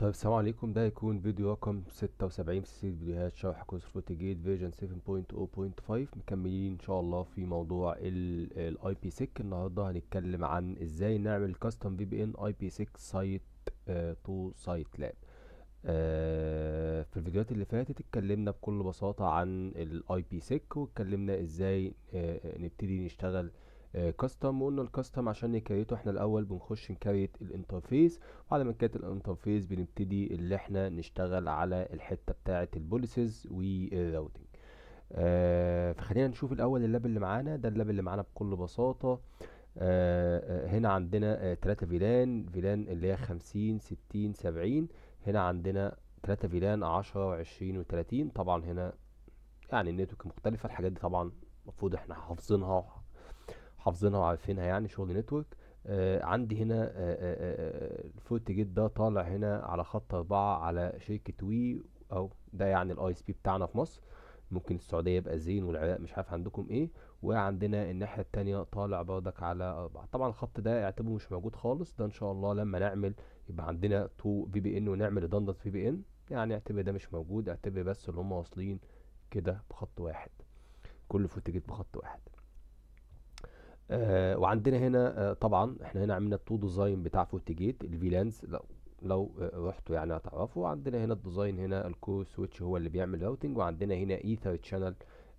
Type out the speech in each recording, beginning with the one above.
طيب السلام عليكم ده هيكون فيديو رقم 76 في سلسلة فيديوهات شرح كورس جيت فيرجن 7.0.5 مكملين ان شاء الله في موضوع الاي بي سيك النهارده هنتكلم عن ازاي نعمل كاستم في بي ان اي بي سيك سايت تو سايت لاب في الفيديوهات اللي فاتت اتكلمنا بكل بساطة عن الاي بي سيك واتكلمنا ازاي آه نبتدي نشتغل آه كاستم آه، وقلنا الكاستم عشان نكريته احنا الاول بنخش نكريت الانترفيس وعلى ما نكريت الانترفيس بنبتدي اللي احنا نشتغل على الحته بتاعه البوليسز والراوتنج آه فخلينا نشوف الاول اللاب اللي معانا ده اللاب اللي معانا بكل بساطه آه, آه، هنا عندنا ثلاثة آه فيلان فيلان اللي هي خمسين ستين سبعين هنا عندنا ثلاثة فيلان عشرة وعشرين وتلاتين طبعا هنا يعني النتورك مختلفة الحاجات دي طبعا المفروض احنا حافظينها حافظينها وعارفينها يعني شغل نتورك آه عندي هنا آه آه, آه،, آه، الفورت جيت ده طالع هنا على خط أربعة على شركة وي أو ده يعني الاي اس بي بتاعنا في مصر ممكن السعودية يبقى زين والعراق مش عارف عندكم ايه وعندنا الناحية التانية طالع بردك على أربعة طبعا الخط ده اعتبره مش موجود خالص ده ان شاء الله لما نعمل يبقى عندنا تو في بي ان ونعمل redundant في بي ان يعني اعتبر ده مش موجود اعتبر بس اللي هم واصلين كده بخط واحد كل جيت بخط واحد آه وعندنا هنا آه طبعا احنا هنا عملنا التو ديزاين بتاع فوتيجيت الفيلانز لو لو آه، رحتوا يعني هتعرفوا عندنا هنا الديزاين هنا الكور سويتش هو اللي بيعمل راوتنج وعندنا هنا ايثر تشانل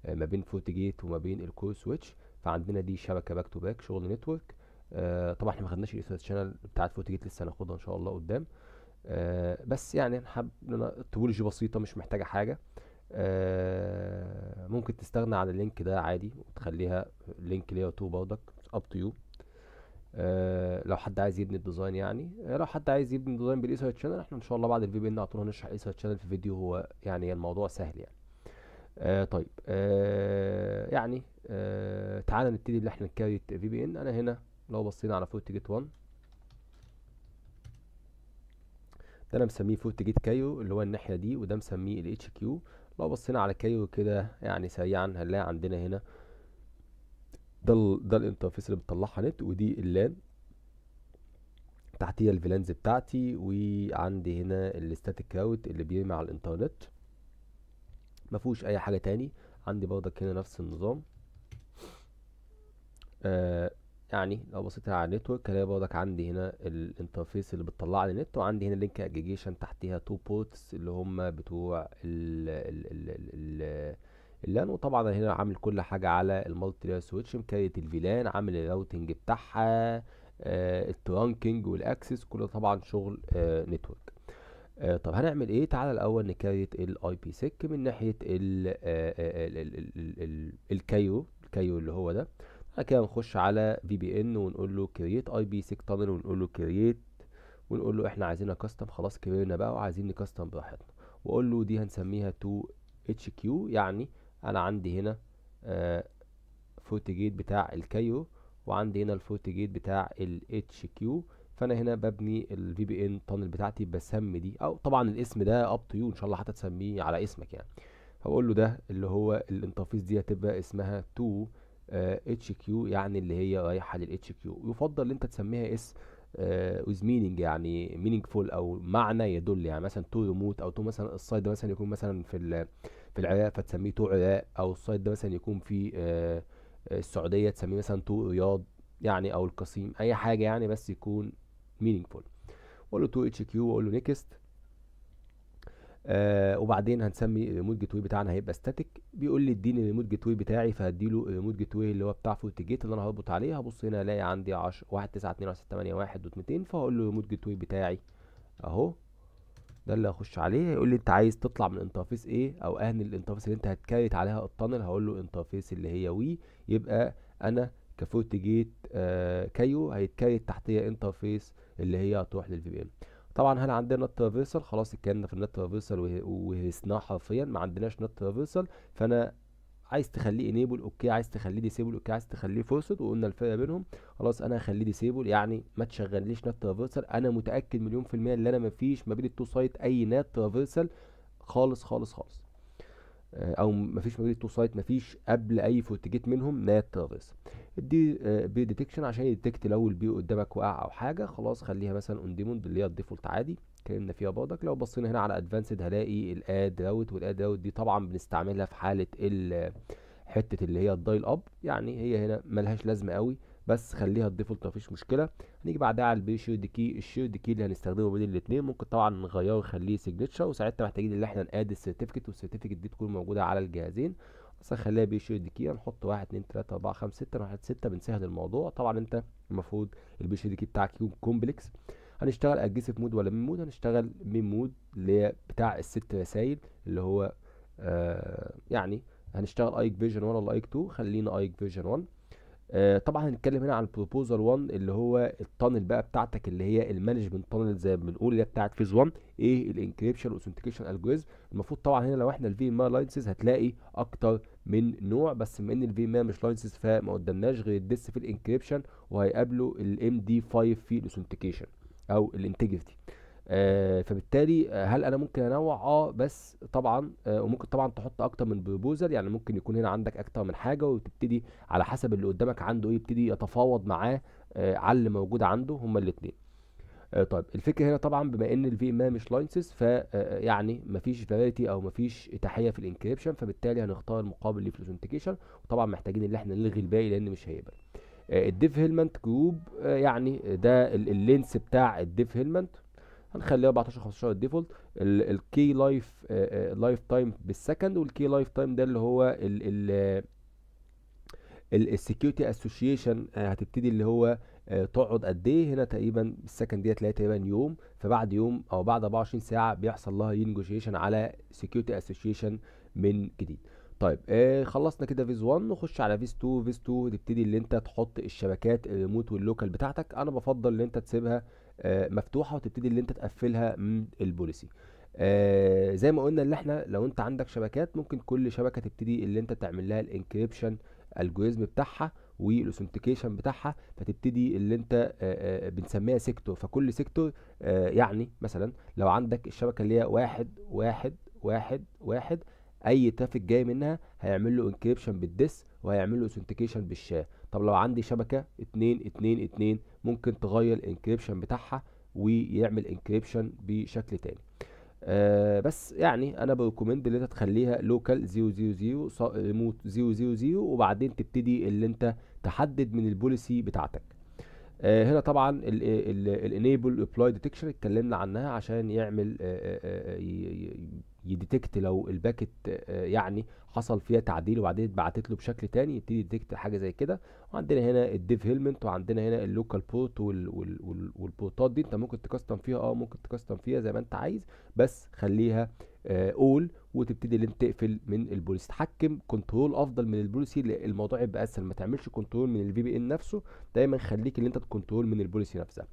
آه، ما بين فوتيجيت وما بين الكور سويتش فعندنا دي شبكه باك تو باك شغل نتورك آه طبعا احنا ما خدناش الايثر تشانل بتاعت فوتيجيت لسه هناخدها ان شاء الله قدام آه بس يعني حابب ان انا بسيطه مش محتاجه حاجه آه، ممكن تستغنى عن اللينك ده عادي وتخليها لينك ليا تو برضك اب تو يو لو حد عايز يبني الديزاين يعني آه، لو حد عايز يبني الديزاين بالايثر شانل احنا ان شاء الله بعد الفي بي ان على طول هنشرح ايثر شانل في فيديو هو يعني الموضوع سهل يعني آه طيب آه يعني آه تعالى نبتدي اللي احنا نكريت في بي ان انا هنا لو بصينا على فورت جيت 1 ده انا مسميه فورت جيت كايو اللي هو الناحيه دي وده مسميه الاتش كيو لو بصينا على كايو كده يعني سريعا هنلاقي عندنا هنا ده ال ده الانترفيس اللي بتطلعها نت ودي اللان تحتيها الفيلانز بتاعتي وعندي هنا الاستاتيك راوت اللي بيرمي على الانترنت مفهوش اي حاجه تاني عندي برضك هنا نفس النظام آه يعني لو بصيت على النتورك هلاقي برضك عندي هنا الانترفيس اللي بتطلع لي نت وعندي هنا لينك اجريجيشن تحتيها تو بورتس اللي هم بتوع ال ال ال ال اللان وطبعا هنا عامل كل حاجه على المالتي لاير سويتش مكريت الفيلان عامل الراوتنج بتاعها آه الترانكينج والاكسس كله طبعا شغل آه نتورك آه طب هنعمل ايه تعالى الاول نكريت الاي بي سيك من ناحيه ال الكايرو الكايرو اللي هو ده بعد كده نخش على في بي ان ونقول له كرييت اي بي سيك تانل ونقول له كرييت ونقول له احنا عايزينها كاستم خلاص كبرنا بقى وعايزين نكاستم براحتنا واقول له دي هنسميها تو اتش كيو يعني انا عندي هنا فورتي آه، جيت بتاع الكايو وعندي هنا الفورتي جيت بتاع الاتش كيو فانا هنا ببني الفي بي ان تانل بتاعتي بسمي دي او طبعا الاسم ده اب تو يو ان شاء الله حتى تسميه على اسمك يعني هقول له ده اللي هو الانترفيس دي هتبقى اسمها 2 اتش آه، كيو يعني اللي هي رايحه للاتش كيو يفضل ان انت تسميها اس ويز آه، مينينج يعني مينينجفول او معنى يدل يعني مثلا تو ريموت او تو مثلا السايد ده مثلا يكون مثلا في في العراق فتسميه تو عراق او السايد ده مثلا يكون في آه, آه، السعوديه تسميه مثلا تو رياض يعني او القصيم اي حاجه يعني بس يكون مينينجفول اقول له تو اتش كيو واقول له نيكست آه وبعدين هنسمي الريموت جيت واي بتاعنا هيبقى ستاتيك بيقول لي اديني الريموت جيت واي بتاعي فهديله الريموت جيت واي اللي هو بتاع فولت جيت اللي انا هربط عليه هبص هنا الاقي عندي 10 1 9 2 8 1 200 فهقول له الريموت جيت واي بتاعي اهو ده اللي هخش عليه هيقول لي انت عايز تطلع من انترفيس ايه او اهن الانترفيس اللي انت هتكريت عليها التانل هقول له انترفيس اللي هي وي يبقى انا كفورت جيت آه كيو هيتكريت تحتيه انترفيس اللي هي هتروح للفي بي ام طبعا هل عندنا نت ترافيرسال خلاص اتكلمنا في النت ترافيرسال وهرسناه حرفيا ما عندناش نت ترافيرسال فانا عايز تخليه انيبل اوكي عايز تخليه ديسيبل اوكي عايز تخليه فورسد وقلنا الفرق بينهم خلاص انا هخليه ديسيبل يعني ما تشغليش نت ترافيرسال انا متاكد مليون في الميه ان انا ما فيش ما بين التو سايت اي نت ترافيرسال خالص خالص خالص آه، او مفيش ما تو سايت مفيش قبل اي فوتجيت منهم نهايه ترافيس دي آه، بي ديتكشن عشان يديتكت لو البي قدامك وقع او حاجه خلاص خليها مثلا اون ديموند اللي هي الديفولت عادي اتكلمنا فيها برضك لو بصينا هنا على ادفانسد هلاقي الاد روت والاد روت دي طبعا بنستعملها في حاله حته اللي هي الدايل اب يعني هي هنا ملهاش لازمه قوي بس خليها الديفولت مفيش مشكله هنيجي بعدها على البي شيرد كي الشيرد كي اللي هنستخدمه بين الاثنين ممكن طبعا نغيره ونخليه سيجنتشر وساعتها محتاجين ان احنا نقاد السيرتيفيكت والسيرتيفيكت دي تكون موجوده على الجهازين بس هنخليها شيرد كي هنحط 1 2 3 4 5 6 1 6 بنسهل الموضوع طبعا انت المفروض البي شيرد كي بتاعك يكون كومبلكس هنشتغل اجسيف مود ولا ميم مود هنشتغل ميم مود اللي هي بتاع الست رسايل اللي هو آه يعني هنشتغل ايك فيجن 1 ولا ايك 2 خلينا ايك فيجن 1 آه طبعا هنتكلم هنا عن البروبوزال 1 اللي هو التانل بقى بتاعتك اللي هي المانجمنت تانل زي ما بنقول اللي هي بتاعت فيز 1 ايه الانكريبشن اوثنتيكيشن الجوريزم المفروض طبعا هنا لو احنا الفي ام لاينسز هتلاقي اكتر من نوع بس بما ان الفي ام مش لاينسز فما قدامناش غير الديس في الانكريبشن وهيقابله الام دي 5 في الاوثنتيكيشن او الانتجريتي آه، فبالتالي آه، هل انا ممكن انوع اه بس طبعا آه، وممكن طبعا تحط اكتر من بروبوزل يعني ممكن يكون هنا عندك اكتر من حاجه وتبتدي على حسب اللي قدامك عنده ايه يبتدي يتفاوض معاه على اللي موجود عنده هما الاثنين طيب الفكره هنا طبعا بما ان الفي ام مش لاينسز فيعني مفيش فاليتي او مفيش اتاحيه في الانكريبشن فبالتالي هنختار المقابل ليه في الاوثنتيكيشن وطبعا محتاجين ان احنا نلغي الباقي لان مش هيقبل الديف هيلمنت جروب يعني ده اللينس بتاع الديف هيلمنت هنخليها 14 15 الديفولت الكي لايف لايف تايم بالسكند والكي لايف تايم ده اللي هو السكيورتي اسوشيشن آه، آه، هتبتدي اللي هو آه، تقعد قد ايه هنا تقريبا السكند ديت اللي تقريبا يوم فبعد يوم او بعد 24 ساعه بيحصل لها ينجوشيشن على سكيورتي اسوشيشن من جديد طيب آه خلصنا كده فيز 1 نخش على فيز 2 فيز 2 تبتدي اللي انت تحط الشبكات الريموت واللوكال بتاعتك انا بفضل ان انت تسيبها آه، مفتوحه وتبتدي اللي انت تقفلها من البوليسي آه زي ما قلنا اللي احنا لو انت عندك شبكات ممكن كل شبكه تبتدي اللي انت تعمل لها الانكريبشن الجوريزم بتاعها والاوثنتيكيشن بتاعها فتبتدي اللي انت آه، آه، بنسميها سيكتور فكل سيكتور يعني مثلا لو عندك الشبكه اللي هي واحد واحد واحد واحد اي ترافيك جاي منها هيعمل له انكريبشن بالديس وهيعمل له اوثنتيكيشن بالشاه طب لو عندي شبكه 2 2 2 ممكن تغير الانكريبشن بتاعها ويعمل انكريبشن بشكل تاني آه بس يعني انا بريكومند اللي انت تخليها لوكال 000 ريموت 000 وبعدين تبتدي اللي انت تحدد من البوليسي بتاعتك آه هنا طبعا الانيبل ابلاي ديتكشن اتكلمنا عنها عشان يعمل آآ آه، آآ آه، آه، يديتكت لو الباكت آه، يعني حصل فيها تعديل وبعدين اتبعتت له بشكل تاني يبتدي يديتكت حاجه زي كده وعندنا هنا الديف هيلمنت وعندنا هنا اللوكال بوت والبوتات دي انت ممكن تكستم فيها اه ممكن تكستم فيها زي ما انت عايز بس خليها اول آه، وتبتدي اللي انت تقفل من البوليسي تحكم كنترول افضل من البوليسي الموضوع يبقى اسهل ما تعملش كنترول من الفي بي ان نفسه دايما خليك اللي انت تكنترول من البوليسي نفسها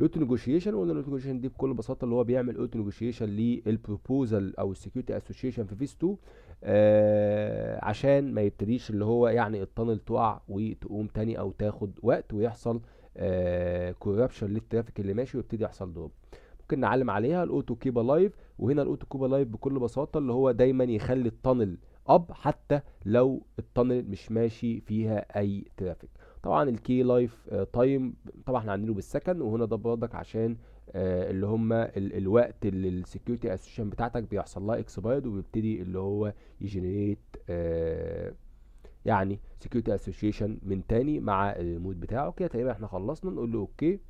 الاوتو نيجوشيشن وقلنا الاوتو نيجوشيشن دي بكل بساطه اللي هو بيعمل اوتو نيجوشيشن للبروبوزال او السكيورتي اسوشيشن في فيس 2 آه عشان ما يبتديش اللي هو يعني التانل تقع وتقوم تاني او تاخد وقت ويحصل آه كورابشن للترافيك اللي ماشي ويبتدي يحصل دروب ممكن نعلم عليها الاوتو كيب لايف وهنا الاوتو كيب لايف بكل بساطه اللي هو دايما يخلي التانل اب حتى لو التانل مش ماشي فيها اي ترافيك طبعا الكي لايف تايم طبعا احنا عاملينه بالسكن وهنا ده برضك عشان آه، اللي هم ال الوقت اللي السكيورتي اسوشن بتاعتك بيحصل لها اكسبايرد وبيبتدي اللي هو يجنريت آه، يعني سكيورتي اسوشيشن من تاني مع المود بتاعه كده تقريبا احنا خلصنا نقول له اوكي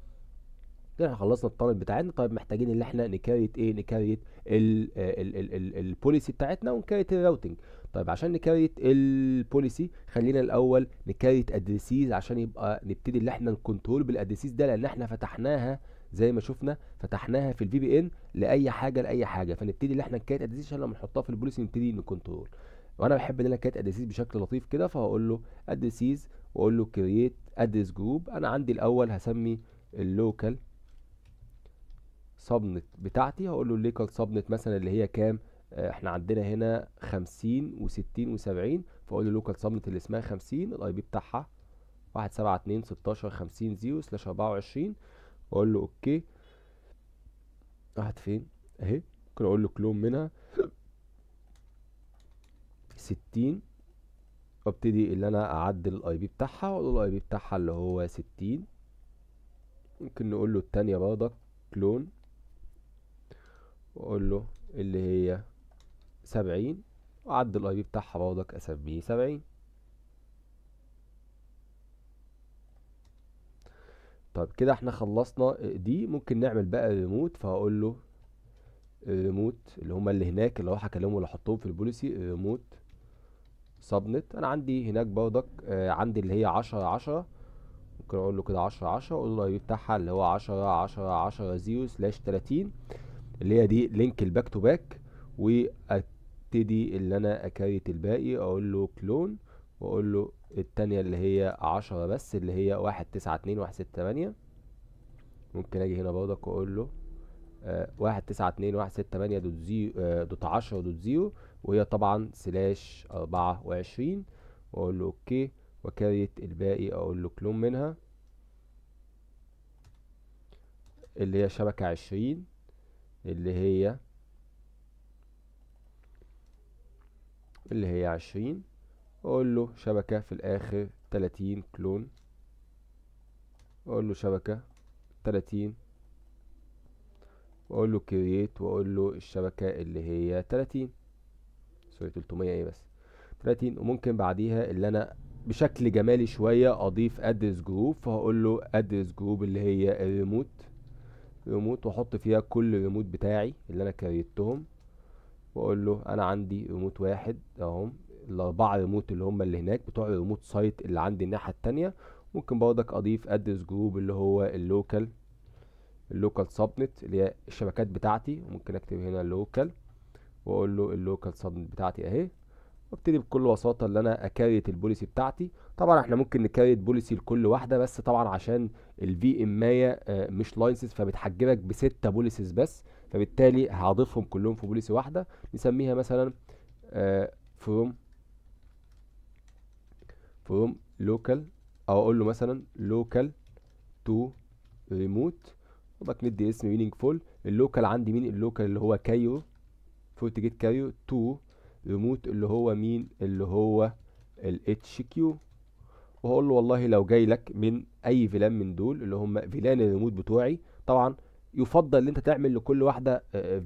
كده احنا خلصنا الطلب بتاعنا طيب محتاجين ان احنا نكريت ايه نكريت البوليسي آه، بتاعتنا ونكريت الراوتنج طيب عشان نكريت البوليسي خلينا الاول نكريت ادريسيز عشان يبقى نبتدي ان احنا نكنترول بالادريسيز ده لان احنا فتحناها زي ما شفنا فتحناها في الفي بي ان لاي حاجه لاي حاجه فنبتدي ان احنا نكريت ادريسيز عشان لما نحطها في البوليسي نبتدي نكنترول وانا بحب ان انا كريت ادريسيز بشكل لطيف كده فهقول له ادريسيز واقول له كرييت ادريس جروب انا عندي الاول هسمي اللوكال صابنت بتاعتي هقول له الليكال صابنت مثلا اللي هي كام آه، احنا عندنا هنا 50 و60 و70 فاقول له لوكال صابنت اللي اسمها 50 الاي بي بتاعها 172 16 50 0 سلاش 24 واقول له اوكي راحت فين اهي ممكن اقول له كلون منها 60 وابتدي اللي انا اعدل الاي بي بتاعها واقول له الاي بي بتاعها اللي هو 60 ممكن نقول له الثانيه برضك كلون واقول له اللي هي سبعين وعد الاي بي بتاعها برضك اسميه سبعين طب كده احنا خلصنا دي ممكن نعمل بقى ريموت فهقول له ريموت اللي هما اللي هناك اللي هروح اكلمهم اللي احطهم في البوليسي ريموت سبنت انا عندي هناك برضك آه، عندي اللي هي عشرة عشرة ممكن اقول له كده عشرة عشرة اقول له الاي بي بتاعها اللي هو عشرة عشرة عشرة زيرو سلاش تلاتين اللي هي دي لينك الباك تو باك وابتدي اللي انا اكريت الباقي اقول له كلون واقول له التانية اللي هي عشرة بس اللي هي واحد تسعة اتنين واحد ستة تمانية ممكن اجي هنا برضك واقول له آه، واحد تسعة اتنين واحد ستة تمانية دوت زيرو آه، دوت عشرة دوت زيرو وهي طبعا سلاش اربعة وعشرين واقول له اوكي وكريت الباقي اقول له كلون منها اللي هي شبكة عشرين اللي هي اللي هي عشرين اقول له شبكة في الاخر تلاتين كلون اقول له شبكة تلاتين واقول له كريت واقول له الشبكة اللي هي تلاتين سوري تلتمية ايه بس تلاتين وممكن بعديها اللي انا بشكل جمالي شوية اضيف ادرس جروب فهقول له ادرس جروب اللي هي الريموت ريموت واحط فيها كل الريموت بتاعي اللي انا كريتهم واقول له انا عندي ريموت واحد اهم الاربعه ريموت اللي هم اللي هناك بتوع الريموت سايت اللي عندي الناحيه التانية ممكن برضك اضيف ادرس جروب اللي هو اللوكال اللوكال سبنت اللي هي الشبكات بتاعتي وممكن اكتب هنا لوكال واقول له اللوكال سبنت بتاعتي اهي وابتدي بكل بساطه ان انا اكريت البوليسي بتاعتي طبعا احنا ممكن نكريت بوليسي لكل واحده بس طبعا عشان الفي امايه مش لايسنس فبتحجبك بستة بوليسيز بس فبالتالي هضيفهم كلهم في بوليسي واحده نسميها مثلا فروم فروم لوكال او اقول له مثلا لوكال تو ريموت وبك ندي اسم مينينج فول اللوكال عندي مين اللوكال اللي هو فورتي جيت كايو تو ريموت اللي هو مين اللي هو الاتش كيو وهقول له والله لو جاي لك من اي فيلان من دول اللي هم فيلان الريموت بتوعي طبعا يفضل ان انت تعمل لكل واحده آه، آه،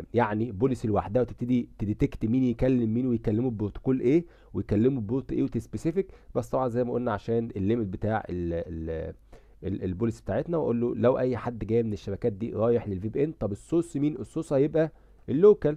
آه، يعني بوليسي لوحدها وتبتدي تديتكت مين يكلم مين ويكلمه ببروتوكول ايه ويكلمه ببورت ايه وتسبيسيفيك بس طبعا زي ما قلنا عشان الليمت بتاع البوليسي بتاعتنا واقول له لو اي حد جاي من الشبكات دي رايح للفي بي ان طب السورس مين السورس هيبقى اللوكال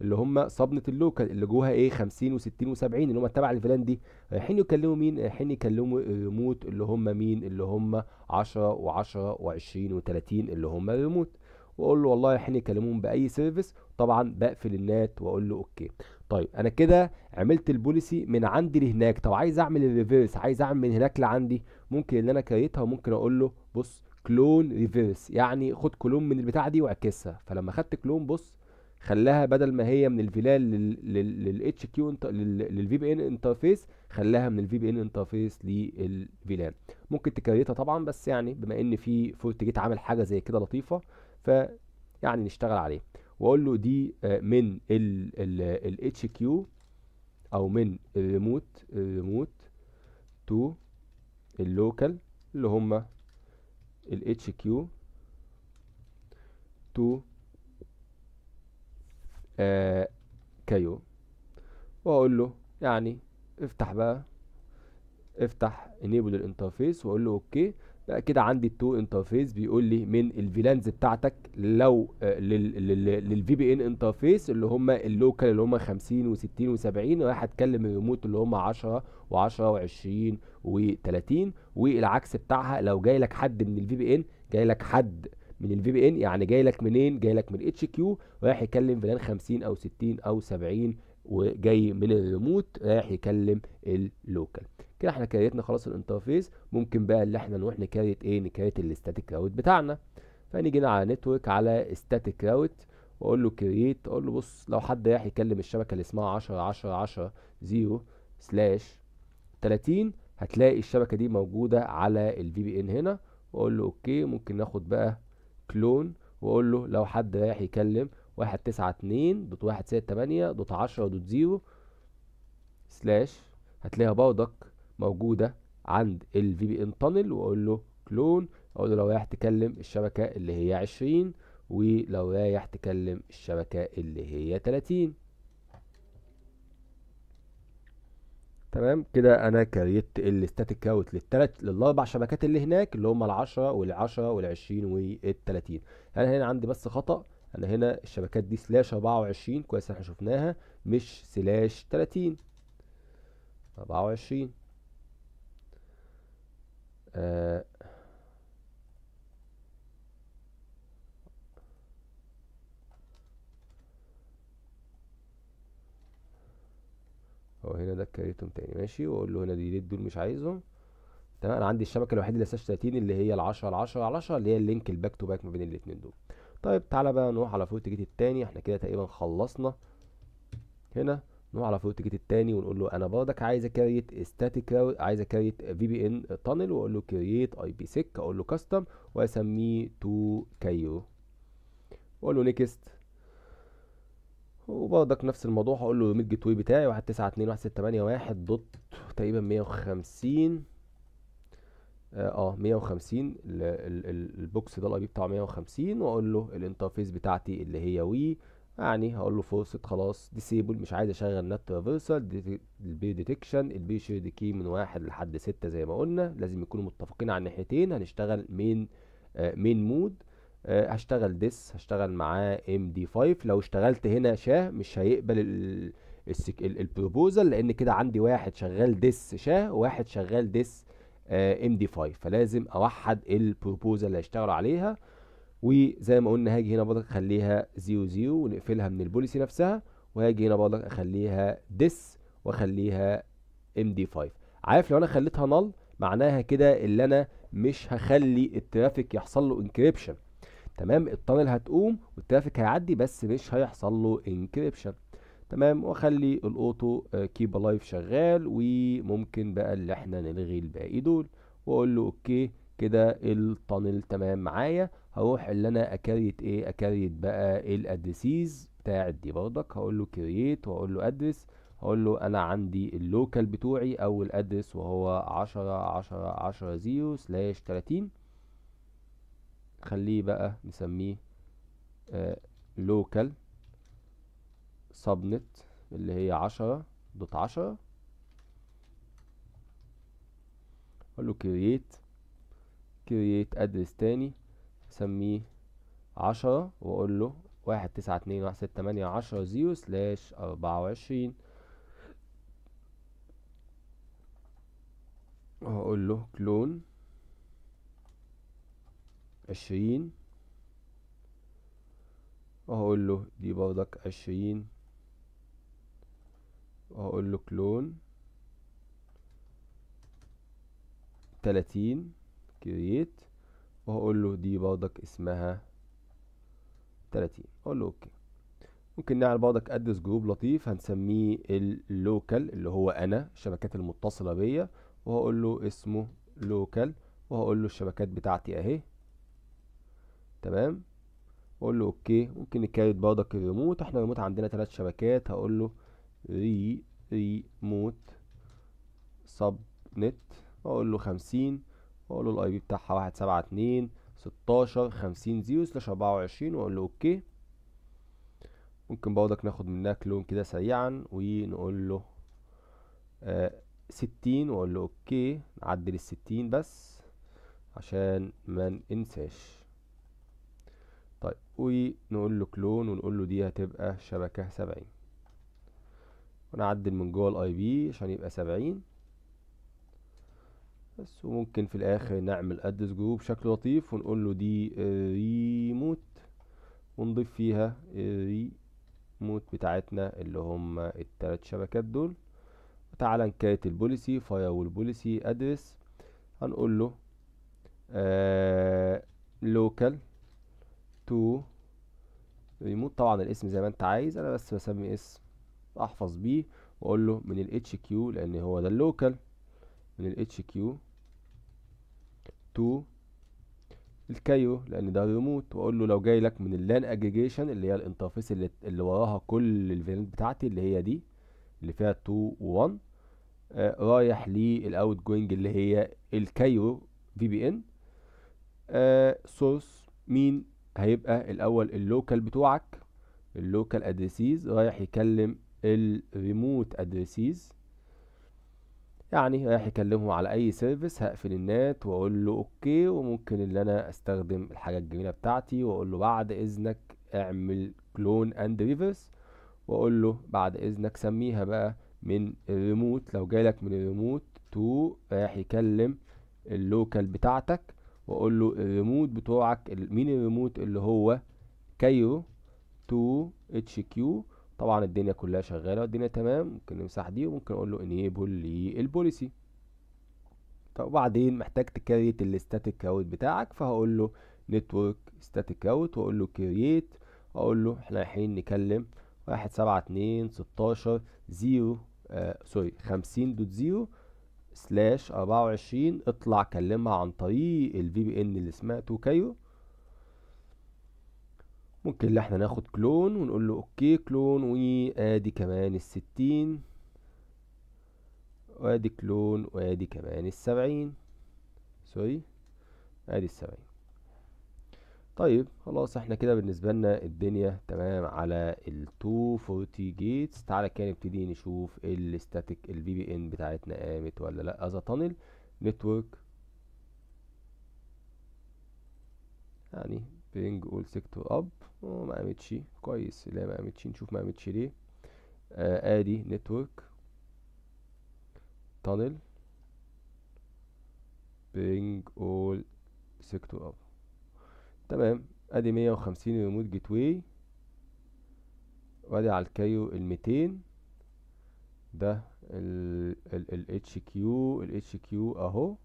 اللي هم صبنه اللوكال اللي جواها ايه 50 و60 و70 اللي هم تبع الفيلان دي رايحين يكلموا مين رايحين يكلموا الريموت آه، اللي هم مين اللي هم 10 و10 و20 و30 اللي هم الريموت واقول له والله رايحين يكلموهم باي سيرفيس طبعا بقفل النات واقول له اوكي طيب انا كده عملت البوليسي من عندي لهناك طب عايز اعمل الريفيرس عايز اعمل من هناك لعندي ممكن ان انا كريتها وممكن اقول له بص كلون ريفيرس يعني خد كلون من البتاعه دي واعكسها فلما خدت كلون بص خلاها بدل ما هي من الفيلان للاتش كيو للفي بي ان انترفيس خلاها من الفي بي ان انترفيس للفيلان ممكن تكريتها طبعا بس يعني بما ان في فورت جيت عامل حاجه زي كده لطيفه ف يعني نشتغل عليه واقول له دي آه، من الاتش كيو او من الريموت الريموت تو اللوكال اللي هم الاتش كيو تو آه، كيو واقول له يعني افتح بقى افتح انيبل الانترفيس واقول له اوكي بقى كده عندي التو انترفيس بيقول لي من الفيلانز بتاعتك لو للفي بي ان انترفيس اللي هم اللوكال اللي هم 50 و60 و70 رايح اتكلم الريموت اللي هم 10 و10 و20 و30 والعكس بتاعها لو جاي لك حد من الفي بي ان جاي لك حد من الفي بي ان يعني جاي لك منين جاي لك من اتش كيو رايح يكلم فلان 50 او 60 او 70 وجاي من الريموت رايح يكلم اللوكال كده احنا كريتنا خلاص الانترفيس ممكن بقى اللي احنا نروح نكريت ايه نكريت الاستاتيك راوت بتاعنا فنيجي هنا على نتورك على استاتيك راوت واقول له كريت اقول له بص لو حد رايح يكلم الشبكه اللي اسمها 10 10 10 0 سلاش 30 هتلاقي الشبكه دي موجوده على الفي بي ان هنا واقول له اوكي ممكن ناخد بقى كلون واقول له لو حد رايح يكلم واحد تسعة اتنين دوت واحد ستة تمانية دوت عشرة دوت زيرو سلاش هتلاقيها برضك موجودة عند ال في بي ان تانل واقول له كلون اقول له لو رايح تكلم الشبكة اللي هي عشرين ولو رايح تكلم الشبكة اللي هي تلاتين تمام كده انا كريت الاستاتيك كاوت للثلاث للاربع شبكات اللي هناك اللي هم ال10 وال10 وال20 وال30 انا يعني هنا عندي بس خطا انا هنا الشبكات دي سلاش 24 كويس احنا شفناها مش سلاش 30 24 آه اهو هنا ده كريتهم تاني ماشي واقول له هنا ديليت دول مش عايزهم تمام انا عندي الشبكه الوحيده اللي لسه 30 اللي هي ال 10 ال 10 ال 10 اللي هي اللينك الباك تو باك ما بين الاثنين دول طيب تعالى بقى نروح على فورت جيت التاني احنا كده تقريبا خلصنا هنا نروح على فورت جيت التاني ونقول له انا برضك عايز اكريت ستاتيك عايز اكريت في بي ان تانل واقول له كريت اي بي سيك اقول له كاستم واسميه تو كيو واقول له نيكست وبرضك نفس الموضوع هقول له ميد جيت واي بتاعي واحد تسعة اتنين واحد ستة تمانية واحد دوت تقريبا مية وخمسين اه, آه، مية وخمسين البوكس ده الاي بي بتاعه مية وخمسين واقول له الانترفيس بتاعتي اللي هي وي يعني هقول له فرصة خلاص ديسيبل مش عايز اشغل نت ريفرسال البي ديتكشن البي شيرد كي من واحد لحد ستة زي ما قلنا لازم يكونوا متفقين على الناحيتين هنشتغل مين آه مين مود آه، هشتغل ديس هشتغل معاه ام دي 5 لو اشتغلت هنا شاه مش هيقبل البروبوزل لان كده عندي واحد شغال ديس شاه وواحد شغال ديس ام دي 5 فلازم اوحد البروبوزل اللي هيشتغلوا عليها وزي ما قلنا هاجي هنا برضك اخليها زيرو زيرو ونقفلها من البوليسي نفسها وهاجي هنا برضك اخليها ديس واخليها ام دي 5 عارف لو انا خليتها نل معناها كده اللي انا مش هخلي الترافيك يحصل له انكريبشن تمام التانل هتقوم والترافيك هيعدي بس مش هيحصل له انكريبشن تمام واخلي الاوتو كيب آه، لايف شغال وممكن بقى اللي احنا نلغي الباقي دول واقول له اوكي كده التانل تمام معايا هروح اللي انا اكريت ايه اكريت بقى الادريسيز بتاعت دي بردك هقول له كرييت واقول له ادرس هقول له انا عندي اللوكال بتوعي او الادرس وهو 10 10 10 0 سلاش 30 نخليه بقى نسميه لوكال آه، سبنت اللي هي عشرة دوت عشرة اقول كرييت كرييت ادرس تاني اسميه عشرة واقول له واحد تسعة اتنين واحد ستة تمانية عشرة زيرو سلاش اربعة وعشرين واقول له كلون عشرين وهقول له دي برضك عشرين وهقول له كلون تلاتين كريت وهقول له دي برضك اسمها تلاتين اقول له اوكي ممكن نعمل برضك ادرس جروب لطيف هنسميه اللوكال اللي هو انا الشبكات المتصله بيا وهقول له اسمه لوكال وهقول له الشبكات بتاعتي اهي تمام اقول له اوكي ممكن نكريت برضك الريموت احنا الريموت عندنا ثلاث شبكات هقول له ري ريموت سب نت اقول له 50 اقول له الاي بي بتاعها 172 16 50 0 سلاش 24 واقول له اوكي ممكن برضك ناخد منها كلون كده سريعا ونقول له آه 60 واقول له اوكي نعدل ال 60 بس عشان ما ننساش طيب ونقول له كلون ونقول له دي هتبقى شبكة سبعين ونعدل من جوه الاي بي عشان يبقى سبعين بس وممكن في الاخر نعمل ادس جروب بشكل لطيف ونقول له دي ريموت ونضيف فيها الريموت بتاعتنا اللي هم التلات شبكات دول وتعالى نكاية البوليسي فاير بوليسي ادرس هنقول له آه لوكال تو ريموت طبعا الاسم زي ما انت عايز انا بس بسمي اسم احفظ بيه واقول له من الاتش كيو لان هو ده اللوكال من الاتش كيو تو الكيو لان ده ريموت واقول له لو جاي لك من اللان اجريجيشن اللي هي الانترفيس اللي, اللي وراها كل الفيرنت بتاعتي اللي هي دي اللي فيها 2 و1 آه رايح للاوت جوينج اللي هي الكيو في بي ان آه سورس مين هيبقى الاول اللوكال بتوعك اللوكال ادريسيز رايح يكلم الريموت ادريسيز يعني رايح يكلمهم على اي سيرفيس هقفل النات واقول له اوكي وممكن ان انا استخدم الحاجه الجميله بتاعتي واقول له بعد اذنك اعمل كلون اند ريفرس واقول له بعد اذنك سميها بقى من الريموت لو جالك من الريموت تو رايح يكلم اللوكال بتاعتك واقول له الريموت بتوعك مين الريموت اللي هو كايرو 2 اتش كيو طبعا الدنيا كلها شغاله الدنيا تمام ممكن نمسح دي وممكن اقول له انيبل للبوليسي طب وبعدين محتاج تكريت الاستاتيك راوت بتاعك فهقول له نتورك ستاتيك راوت واقول له كرييت اقول له احنا رايحين نكلم واحد سبعة اتنين ستاشر زيرو سوري آه، خمسين دوت زيرو سلاش 24 اطلع كلمها عن طريق الفي بي ان اللي سمعته توكايو ممكن اللي احنا ناخد كلون ونقول له اوكي كلون وادي كمان الستين وادي كلون وادي كمان السبعين سوري ادي السبعين طيب خلاص احنا كده بالنسبة لنا الدنيا تمام على ال 240 جيتس تعالى كده نبتدي نشوف ال في بي ان بتاعتنا قامت ولا لا از تانل نتورك يعني بينج اول سيكتور اب ما قامتش كويس لا ما قامتش نشوف ما قامتش ليه آه ادي نتورك تانل بينج اول سيكتور اب تمام ادي 150 ريموت جيت واي وادي على الكايو ال 200 ده ال اتش كيو ال اتش كيو اهو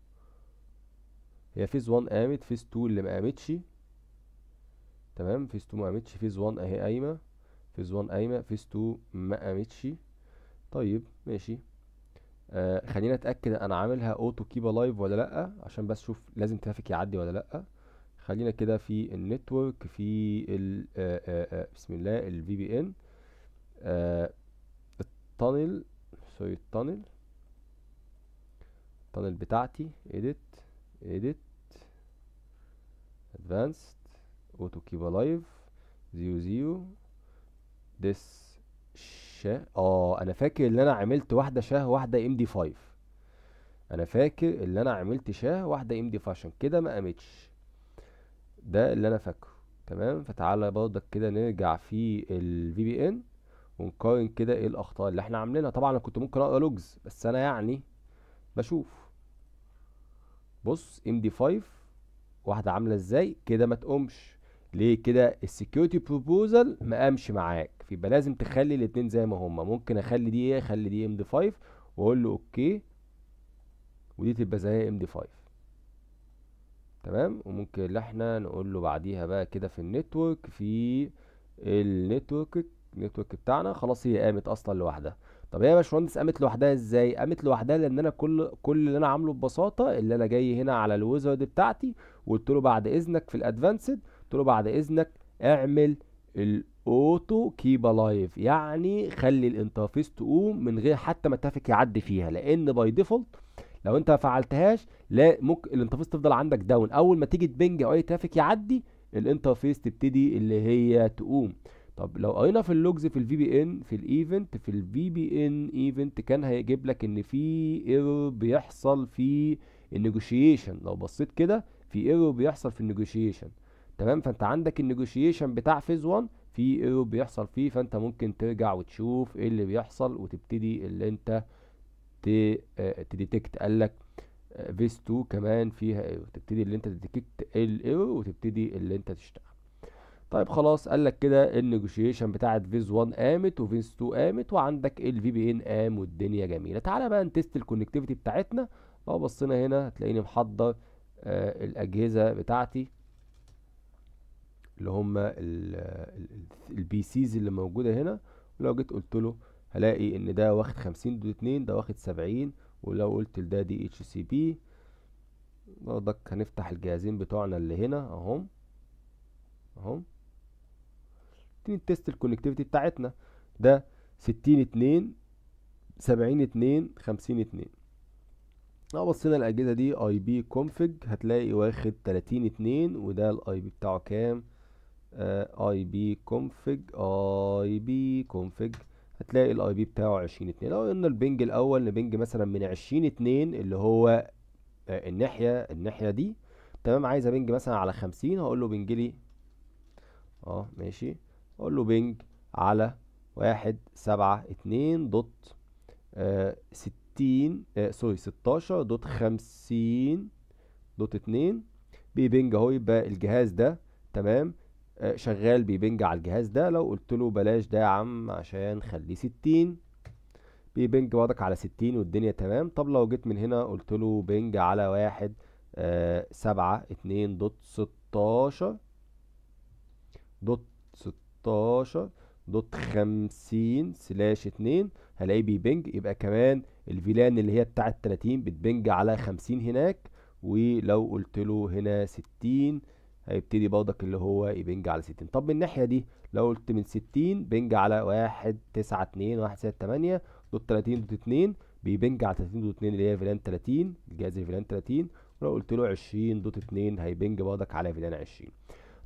هي فيز 1 قامت فيز 2 اللي ما قامتش تمام فيز 2 ما قامتش فيز 1 اهي قايمه فيز 1 قايمه فيز 2 ما قامتش طيب ماشي آه خلينا اتاكد انا عاملها اوتو كيب لايف ولا لا عشان بس اشوف لازم ترافيك يعدي ولا لا خلينا كده في النتورك في ال آآ آه، آه، آه، بسم الله الفي بي ان التانل سوري التانل التانل بتاعتي edit edit advanced auto keep alive زيرو زيرو this شا اه انا فاكر ان انا عملت واحده شاه واحده ام دي 5 انا فاكر ان انا عملت شاه واحده ام دي 5 عشان كده ما قامتش ده اللي انا فاكره تمام فتعالى برضك كده نرجع في الفي بي ان ونقارن كده ايه الاخطاء اللي احنا عاملينها طبعا انا كنت ممكن اقرا لوجز بس انا يعني بشوف بص ام دي 5 واحده عامله ازاي كده ما تقومش ليه كده السكيورتي بروبوزال ما قامش معاك فيبقى لازم تخلي الاثنين زي ما هما ممكن اخلي دي ايه اخلي دي ام دي 5 واقول له اوكي ودي تبقى زي ام دي 5 تمام وممكن اللي احنا نقول له بعديها بقى كده في النتورك في النتورك النتورك بتاعنا خلاص هي قامت اصلا لوحدها طب هي يا باشمهندس قامت لوحدها ازاي قامت لوحدها لان انا كل كل اللي انا عامله ببساطه اللي انا جاي هنا على الويزرد بتاعتي وقلت له بعد اذنك في الادفانسد قلت له بعد اذنك اعمل الاوتو كيب لايف يعني خلي الانترفيس تقوم من غير حتى ما الترافيك يعدي فيها لان باي ديفولت لو انت ما فعلتهاش لا ممكن الانترفيس تفضل عندك داون اول ما تيجي تبنج او اي ترافيك يعدي الانترفيس تبتدي اللي هي تقوم طب لو قرينا في اللوجز في الفي بي ان في الايفنت في الفي بي ان ايفنت كان هيجيب لك ان في ايرور بيحصل في النيجوشيشن لو بصيت كده في ايرور بيحصل في النيجوشيشن تمام فانت عندك النيجوشيشن بتاع فيز 1 في ايرور بيحصل فيه فانت ممكن ترجع وتشوف ايه اللي بيحصل وتبتدي اللي انت تديتكت قال لك فيس 2 كمان فيها ايه وتبتدي اللي انت تديتكت الايه وتبتدي اللي انت تشتغل طيب خلاص قال لك كده النيجوشيشن بتاعت فيز 1 قامت وفيز 2 قامت وعندك الفي بي ان قام والدنيا جميله تعالى بقى نتست الكونكتيفيتي بتاعتنا لو بصينا هنا هتلاقيني محضر آه الاجهزه بتاعتي اللي هم البي سيز اللي موجوده هنا ولو جيت قلت له هلاقي ان ده واخد خمسين دوت اتنين ده واخد سبعين ولو قلت لده دي اتش سي بي برضك هنفتح الجهازين بتوعنا اللي هنا اهم اهم تست الكونكتيفيتي بتاعتنا ده ستين اتنين سبعين اتنين خمسين اتنين لو بصينا الاجهزه دي اي بي كونفج هتلاقي واخد تلاتين اتنين وده الاي بي بتاعه كام اي بي كونفج اي بي كونفج هتلاقي الاي بي بتاعه 20 2 لو قلنا البنج الاول نبنج مثلا من 20 2 اللي هو آه، الناحيه الناحيه دي تمام عايز ابنج مثلا على 50 هقول له بنج لي اه ماشي اقول له بنج على 1 7 2 دوت 60 آه، آه، سوري 16 دوت 50 دوت 2 بيبنج اهو يبقى الجهاز ده تمام آه، شغال بيبنج على الجهاز ده لو قلت له بلاش ده يا عم عشان خليه 60 بيبنج وضعك على 60 والدنيا تمام طب لو جيت من هنا قلت له بنج على واحد آه، سبعة اتنين دوت ستاشر دوت ستاشر دوت خمسين سلاش اتنين هلاقيه بيبنج يبقى كمان الفيلان اللي هي بتاعت 30 بتبنج على خمسين هناك ولو قلت له هنا ستين هيبتدي برضك اللي هو يبنج على 60 طب من الناحيه دي لو قلت من 60 بنج على 1 9 2 1 6 8 دوت 30 دوت 2 بيبنج على 30 دوت 2 اللي هي فيلان 30 الجهاز فيلان 30 ولو قلت له 20 دوت 2 هيبنج برضك على فيلان 20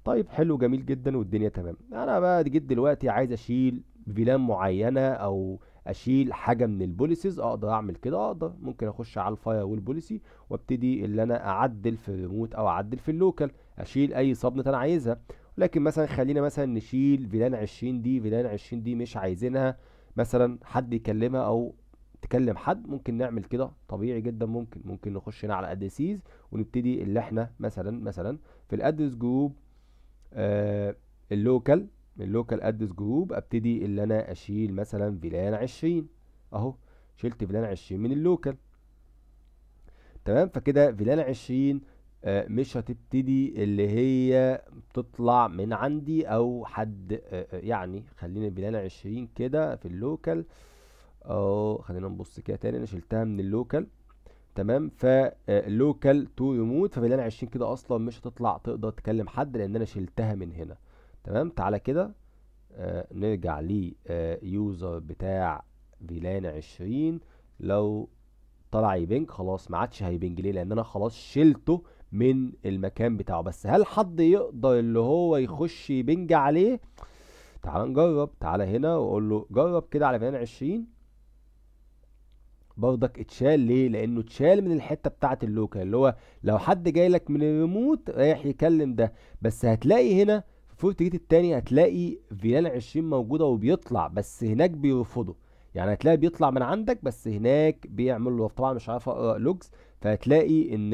طيب حلو جميل جدا والدنيا تمام انا بقى جيت دلوقتي عايز اشيل فيلان معينه او اشيل حاجه من البوليسيز اقدر اعمل كده اقدر ممكن اخش على الفاير وول بوليسي وابتدي اللي انا اعدل في الريموت او اعدل في اللوكال اشيل اي سبنت انا عايزها لكن مثلا خلينا مثلا نشيل فيلان 20 دي فيلان 20 دي مش عايزينها مثلا حد يكلمها او تكلم حد ممكن نعمل كده طبيعي جدا ممكن ممكن نخش هنا على ادسيز ونبتدي اللي احنا مثلا مثلا في الادرس جروب آه اللوكال من لوكال ادس جروب ابتدي ان انا اشيل مثلا فيلان 20 اهو شلت فيلان 20 من اللوكال تمام فكده فيلان 20 آه، مش هتبتدي اللي هي تطلع من عندي او حد آه، آه، يعني خلينا فيلان 20 كده في اللوكال اهو خلينا نبص كده تاني انا شلتها من اللوكال تمام فلوكال تو ريموت ففيلان 20 كده اصلا مش هتطلع تقدر تكلم حد لان انا شلتها من هنا تمام تعالى كده آه نرجع ليوزر آه، بتاع فيلان عشرين لو طلع يبنج خلاص ما عادش هيبنج ليه لان انا خلاص شلته من المكان بتاعه بس هل حد يقدر اللي هو يخش يبنج عليه تعال نجرب تعال هنا واقول له جرب كده على فيلان 20 برضك اتشال ليه لانه اتشال من الحته بتاعه اللوكال اللي هو لو حد جاي لك من الريموت رايح يكلم ده بس هتلاقي هنا فوق جيت التاني هتلاقي فيلان 20 موجوده وبيطلع بس هناك بيرفضه يعني هتلاقي بيطلع من عندك بس هناك بيعمل له طبعا مش عارف اقرا لوجز فهتلاقي ان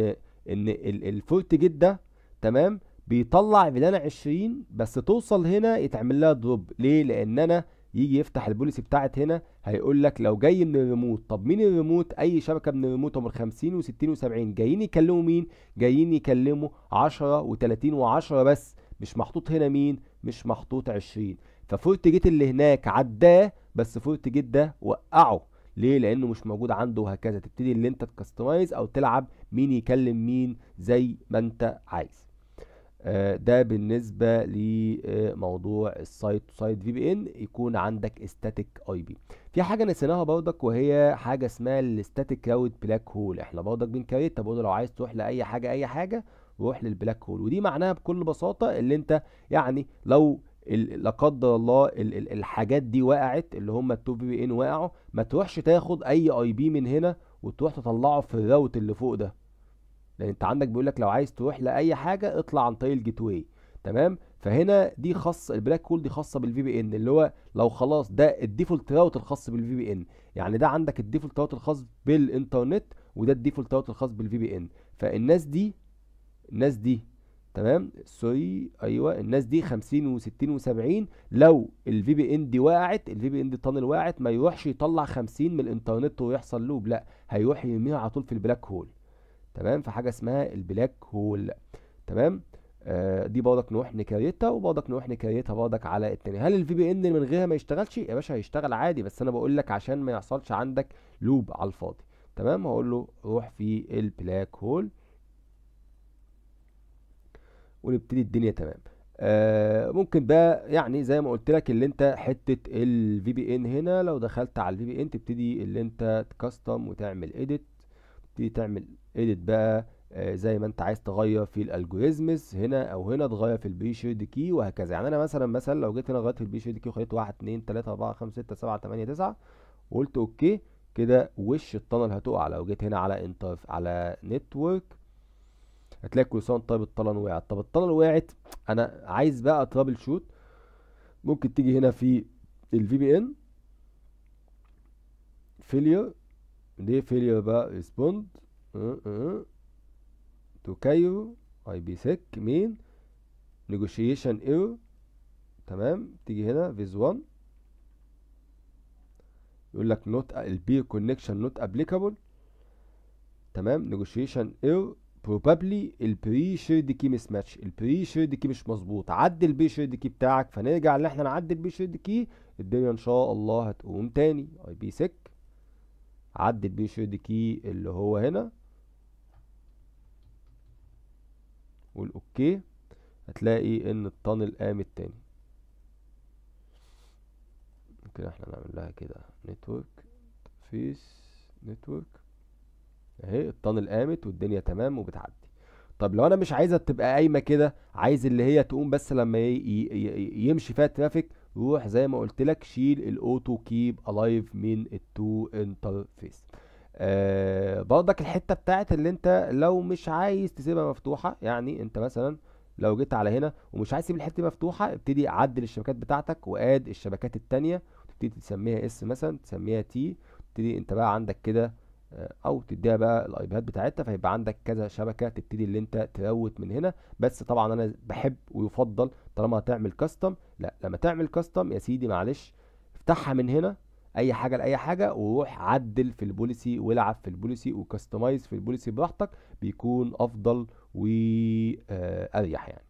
ان الفورت جيت ده تمام بيطلع فيلان 20 بس توصل هنا يتعمل لها دروب ليه لان انا يجي يفتح البوليسي بتاعت هنا هيقول لك لو جاي من الريموت طب مين الريموت اي شبكه من الريموت هم 50 و60 و70 جايين يكلموا مين جايين يكلموا 10 و30 و10 بس مش محطوط هنا مين مش محطوط 20 ففورت جيت اللي هناك عداه بس فورت جيت ده وقعه ليه لانه مش موجود عنده وهكذا تبتدي اللي انت تكستمايز او تلعب مين يكلم مين زي ما انت عايز آه، ده بالنسبه لموضوع آه، السايت تو سايت في بي ان يكون عندك استاتيك اي بي في حاجه نسيناها برضك وهي حاجه اسمها الاستاتيك راوت بلاك هول احنا برضك بنكريت طب لو عايز تروح لاي حاجه اي حاجه روح للبلاك هول ودي معناها بكل بساطه اللي انت يعني لو لا قدر الله الحاجات دي وقعت اللي هم التوب في ان وقعوا ما تروحش تاخد اي اي بي من هنا وتروح تطلعه في الراوت اللي فوق ده لان انت عندك بيقول لك لو عايز تروح لاي حاجه اطلع عن طريق الجيت واي تمام فهنا دي خاص البلاك هول دي خاصه بالفي بي ان اللي هو لو خلاص ده الديفولت راوت الخاص بالفي بي ان يعني ده عندك الديفولت راوت الخاص بالانترنت وده الديفولت راوت الخاص بالفي بي ان فالناس دي الناس دي تمام سوري ايوه الناس دي 50 و60 و70 لو الفي بي ان دي وقعت الفي بي ان دي التانل وقعت ما يروحش يطلع 50 من الانترنت ويحصل لوب لا هيروح يرميها على طول في البلاك هول تمام في حاجه اسمها البلاك هول تمام آه دي برضك نروح نكريتها وبرضك نروح نكريتها برضك على التاني هل الفي بي ان من غيرها ما يشتغلش يا باشا هيشتغل عادي بس انا بقول لك عشان ما يحصلش عندك لوب على الفاضي تمام هقول له روح في البلاك هول ونبتدي الدنيا تمام آه ممكن بقى يعني زي ما قلت لك اللي انت حته الفي بي ان هنا لو دخلت على الفي بي ان تبتدي اللي انت تكستم وتعمل اديت تبتدي تعمل اديت بقى آه زي ما انت عايز تغير في الالجوريزمز هنا او هنا تغير في البي شيرد كي وهكذا يعني انا مثلا مثلا لو جيت هنا غيرت في البي شيرد كي وخليت 1 2 3 4 5 6 7 8 9 وقلت اوكي كده وش التنل هتقع لو جيت هنا على انتر على نتورك هتلاقي كويسان طيب الطلن وقعت طب الطلن وقعت انا عايز بقى ترابل شوت ممكن تيجي هنا في الفي بي ان فيلير ليه فيلير بقى ريسبوند توكايو اي بي سيك مين نيجوشيشن ايرور تمام تيجي هنا فيز 1 يقول لك نوت البي كونكشن نوت ابليكابل تمام نيجوشيشن ايرور بروبابلي البري شيرد كي مس ماتش البري شيرد كي مش مظبوط عدل البي شيرد كي بتاعك فنرجع ان احنا نعدل البي شيرد كي الدنيا ان شاء الله هتقوم تاني اي بي سك عدل البي شيرد كي اللي هو هنا قول اوكي هتلاقي ان التانل قامت تاني ممكن احنا نعمل لها كده نتورك فيس نتورك اهي الطانل قامت والدنيا تمام وبتعدي طب لو انا مش عايزها تبقى قايمه كده عايز اللي هي تقوم بس لما يمشي فيها ترافيك روح زي ما قلت لك شيل الاوتو كيب الايف من التو انترفيس آه برضك الحته بتاعت اللي انت لو مش عايز تسيبها مفتوحه يعني انت مثلا لو جيت على هنا ومش عايز تسيب الحته مفتوحه ابتدي عدل الشبكات بتاعتك واد الشبكات التانية وتبتدي تسميها اس مثلا تسميها تي تبتدي انت بقى عندك كده آه، او تديها بقى الايباد بتاعتها فيبقى عندك كذا شبكه تبتدي اللي انت تروت من هنا بس طبعا انا بحب ويفضل طالما هتعمل كاستم لا لما تعمل كاستم يا سيدي معلش افتحها من هنا اي حاجه لاي حاجه وروح عدل في البوليسي والعب في البوليسي وكاستمايز في البوليسي براحتك بيكون افضل واريح يعني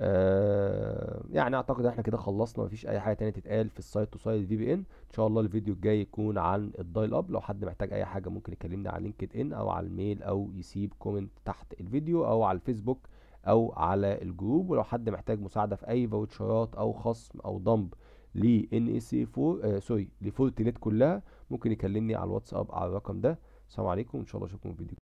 آه، يعني اعتقد احنا كده خلصنا مفيش اي حاجه تانية تتقال في السايت تو سايت في بي ان ان شاء الله الفيديو الجاي يكون عن الدايل اب لو حد محتاج اي حاجه ممكن يكلمني على لينكد ان او على الميل او يسيب كومنت تحت الفيديو او على الفيسبوك او على الجروب ولو حد محتاج مساعده في اي فوتشرات او خصم او ضمب ل ان اي سي 4 آه سوري لفورتنيت كلها ممكن يكلمني على الواتساب على الرقم ده السلام عليكم ان شاء الله اشوفكم في فيديو